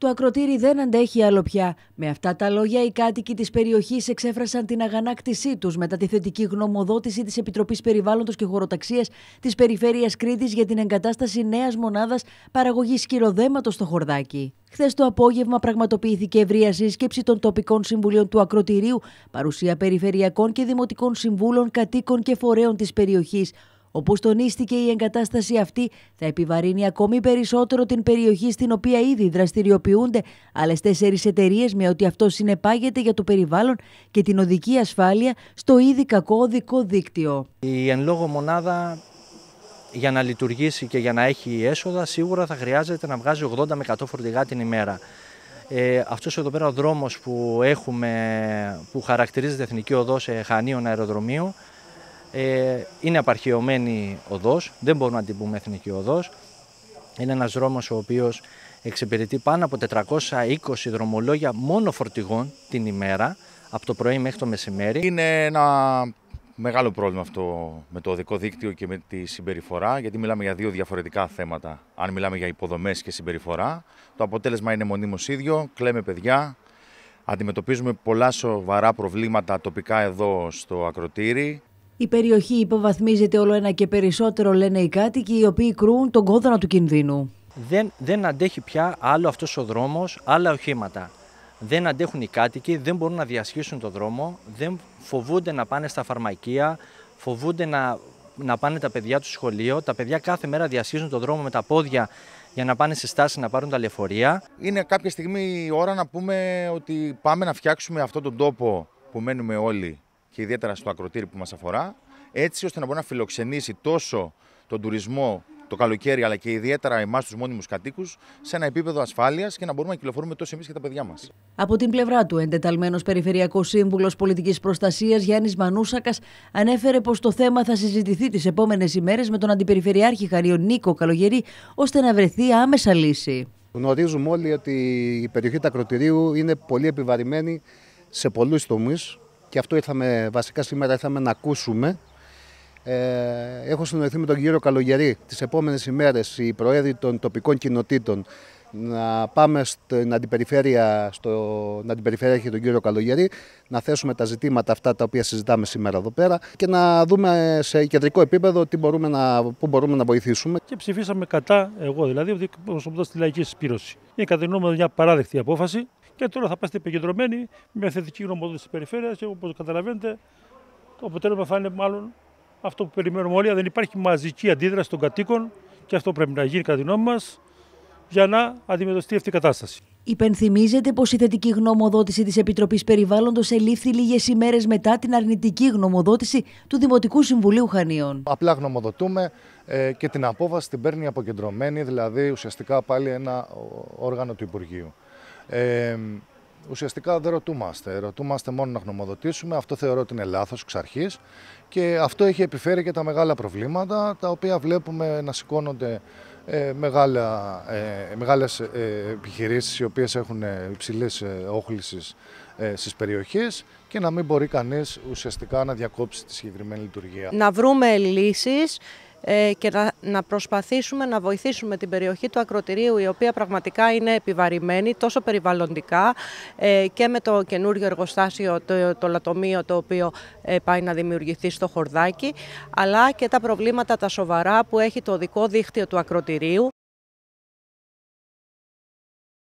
το ακροτήρι δεν αντέχει άλλο πια. Με αυτά τα λόγια, οι κάτοικοι της περιοχής εξέφρασαν την αγανάκτησή τους μετά τη θετική γνωμοδότηση της Επιτροπής Περιβάλλοντος και Χωροταξίας της Περιφέρειας Κρήτης για την εγκατάσταση νέας μονάδας παραγωγής σκυροδέματο στο χορδάκι. Χθες το απόγευμα πραγματοποιήθηκε ευρεία σύσκεψη των τοπικών συμβουλίων του Ακροτηρίου, παρουσία περιφερειακών και δημοτικών συμβούλων, κατοίκων και φορέων της περιοχής. Όπως τονίστηκε, η εγκατάσταση αυτή θα επιβαρύνει ακόμη περισσότερο την περιοχή στην οποία ήδη δραστηριοποιούνται άλλες τέσσερις εταιρείες, με ότι αυτό συνεπάγεται για το περιβάλλον και την οδική ασφάλεια στο ήδη κακό οδικό δίκτυο. Η εν λόγω μονάδα για να λειτουργήσει και για να έχει έσοδα, σίγουρα θα χρειάζεται να βγάζει 80 με 100 φορτηγά την ημέρα. Ε, αυτός εδώ πέρα ο δρόμος που, που χαρακτηρίζεται Εθνική σε Χανίων Αεροδρομίου ε, είναι απαρχαιωμένη οδός, δεν μπορούμε να την πούμε εθνική οδός. Είναι ένας δρόμος ο οποίος εξυπηρετεί πάνω από 420 δρομολόγια μόνο φορτηγών την ημέρα, από το πρωί μέχρι το μεσημέρι. Είναι ένα μεγάλο πρόβλημα αυτό με το οδικό δίκτυο και με τη συμπεριφορά, γιατί μιλάμε για δύο διαφορετικά θέματα. Αν μιλάμε για υποδομές και συμπεριφορά, το αποτέλεσμα είναι μονίμως ίδιο, κλαίμε παιδιά, αντιμετωπίζουμε πολλά σοβαρά προβλήματα τοπικά εδώ στο Ακροτήρι. Η περιοχή υποβαθμίζεται όλο ένα και περισσότερο, λένε οι κάτοικοι, οι οποίοι κρούν τον κόδωνα του κινδύνου. Δεν, δεν αντέχει πια άλλο αυτός ο δρόμος, άλλα οχήματα. Δεν αντέχουν οι κάτοικοι, δεν μπορούν να διασχίσουν τον δρόμο, δεν φοβούνται να πάνε στα φαρμακεία, φοβούνται να, να πάνε τα παιδιά του σχολείο. Τα παιδιά κάθε μέρα διασχίζουν τον δρόμο με τα πόδια για να πάνε στη στάση να πάρουν τα λεωφορεία. Είναι κάποια στιγμή η ώρα να πούμε ότι πάμε να φτιάξουμε αυτόν τον τόπο που μένουμε όλοι και ιδιαίτερα στο ακροτήρι που μας αφορά, έτσι ώστε να μπορεί να φιλοξενήσει τόσο τον τουρισμό το καλοκαίρι, αλλά και ιδιαίτερα εμάς τους μόνιμους κατοίκους, σε ένα επίπεδο ασφάλειας και να μπορούμε να κυκλοφορούμε τόσο εμείς και τα παιδιά μας. Από την πλευρά του, εντεταλμένος Περιφερειακός Σύμβουλος Πολιτικής Προστασίας Γιάννης Μανούσακας ανέφερε πως το θέμα θα συζητηθεί τις επόμενες ημέρες με τον Αντιπεριφερειάρχη Χαρίων Νίκο Καλογερή, ώστε να βρεθεί άμεσα λύση. Γνωρίζουμε όλοι ότι η περιοχή του ακροτηρίου είναι πολύ επιβαρημένη σε πολλούς τομείς και αυτό ήρθαμε βασικά σήμερα ήρθαμε να ακούσουμε. Ε, έχω συνοηθεί με τον κύριο Καλογερή τις επόμενες ημέρες οι προέδροι των τοπικών κοινοτήτων να πάμε στην αντιπεριφέρεια, στο, να αντιπεριφέρεια τον κύριο Καλογερή, να θέσουμε τα ζητήματα αυτά τα οποία συζητάμε σήμερα εδώ πέρα και να δούμε σε κεντρικό επίπεδο τι μπορούμε να, πού μπορούμε να βοηθήσουμε. Και ψηφίσαμε κατά, εγώ δηλαδή, ότι προσωπώ στη λαϊκή συσπήρωση. Είναι κατά μια παράδεκτη απόφαση και τώρα θα πάστε επικεντρωμένοι με θετική γνωμοδότηση της περιφέρειας και όπως καταλαβαίνετε, το αποτέλεσμα θα είναι μάλλον αυτό που περιμένουμε όλοι. Δεν υπάρχει μαζική αντίδραση των κατοίκων και αυτό πρέπει να γίνει κατά τη γνώμη μας για να αντιμετωπιστεί αυτή η κατάσταση. Υπενθυμίζεται πως η θετική γνωμοδότηση της Επιτροπής Περιβάλλοντος ελήφθη λίγες ημέρες μετά την αρνητική γνωμοδότηση του Δημοτικού Συμβουλίου Χανίων. Απλά γνωμοδοτούμε ε, και την απόφαση την παίρνει αποκεντρωμένη, δηλαδή ουσιαστικά πάλι ένα όργανο του Υπουργείου ουσιαστικά δεν ρωτούμαστε. Ρωτούμαστε μόνο να γνωμοδοτήσουμε. Αυτό θεωρώ ότι είναι λάθος εξ αρχής. Και αυτό έχει επιφέρει και τα μεγάλα προβλήματα, τα οποία βλέπουμε να σηκώνονται ε, μεγάλα, ε, μεγάλες ε, επιχειρήσεις οι οποίες έχουν ε, υψηλής ε, όχλησης ε, στις περιοχές και να μην μπορεί κανείς ουσιαστικά να διακόψει τη συγκεκριμένη λειτουργία. Να βρούμε λύσεις ε, και να, προσπαθήσουμε να βοηθήσουμε την περιοχή του ακροτηρίου η οποία πραγματικά είναι επιβαρημένη τόσο περιβαλλοντικά ε, και με το καινούριο εργοστάσιο, το, το λατομείο το οποίο ε, πάει να δημιουργηθεί στο χορδάκι αλλά και τα προβλήματα τα σοβαρά που έχει το δικό δίχτυο του ακροτηρίου